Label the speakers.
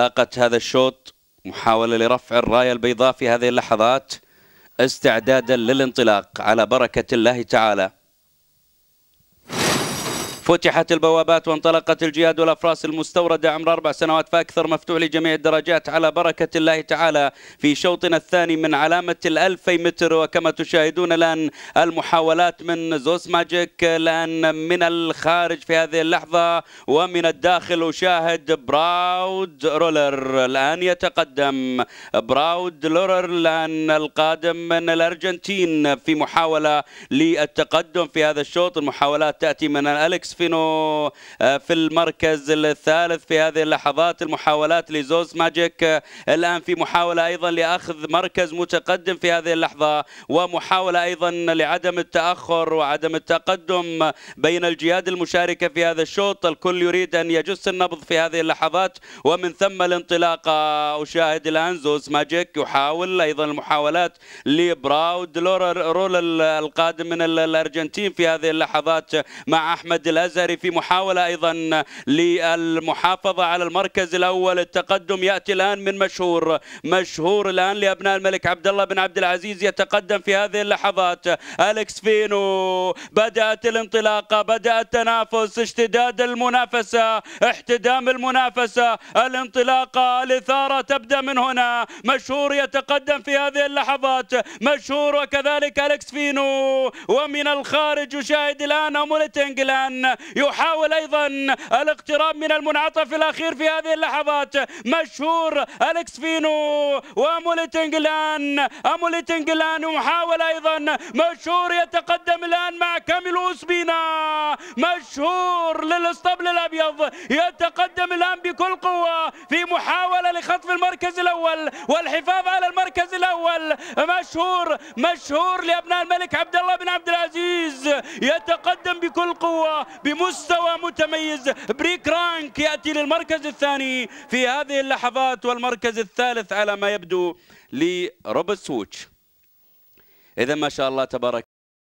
Speaker 1: أقت هذا الشوط محاولة لرفع الراية البيضاء في هذه اللحظات استعدادا للانطلاق على بركة الله تعالى فتحت البوابات وانطلقت الجهاد والأفراس المستوردة عمر أربع سنوات فأكثر مفتوح لجميع الدرجات على بركة الله تعالى في شوطنا الثاني من علامة الألفي متر وكما تشاهدون الآن المحاولات من زوس ماجيك الآن من الخارج في هذه اللحظة ومن الداخل أشاهد براود رولر الآن يتقدم براود لورر الآن القادم من الأرجنتين في محاولة للتقدم في هذا الشوط المحاولات تأتي من الأليكس جوزفينو آه، في المركز الثالث في هذه اللحظات المحاولات لزوز ماجيك آه، الآن في محاولة أيضا لأخذ مركز متقدم في هذه اللحظة ومحاولة أيضا لعدم التأخر وعدم التقدم بين الجياد المشاركة في هذا الشوط الكل يريد أن يجس النبض في هذه اللحظات ومن ثم الانطلاقة آه، أشاهد الآن زوز ماجيك يحاول أيضا المحاولات لبراود رول القادم من الأرجنتين في هذه اللحظات مع أحمد الأزهر الأزهري في محاولة أيضا للمحافظة على المركز الأول التقدم يأتي الآن من مشهور مشهور الآن لأبناء الملك عبد الله بن عبد العزيز يتقدم في هذه اللحظات أليكس فينو بدأت الانطلاقة بدأ التنافس اشتداد المنافسة احتدام المنافسة الانطلاقة الإثارة تبدأ من هنا مشهور يتقدم في هذه اللحظات مشهور وكذلك أليكس فينو ومن الخارج يشاهد الآن أمولتنج الآن يحاول أيضا الاقتراب من المنعطف الأخير في هذه اللحظات مشهور أليكس فينو وموليتنج الآن أموليتنج الآن يحاول أيضا مشهور يتقدم الآن مع كاميل أوسبينا مشهور للاسطبل الأبيض يتقدم الآن بكل قوة في محاولة لخطف المركز الأول والحفاظ على المركز الأول مشهور مشهور لأبناء الملك عبد الله بن عبد العزيز يتقدم بكل قوة بمستوى متميز بريك رانك يأتي للمركز الثاني في هذه اللحظات والمركز الثالث على ما يبدو لروبرت سوتش إذا ما شاء الله تبارك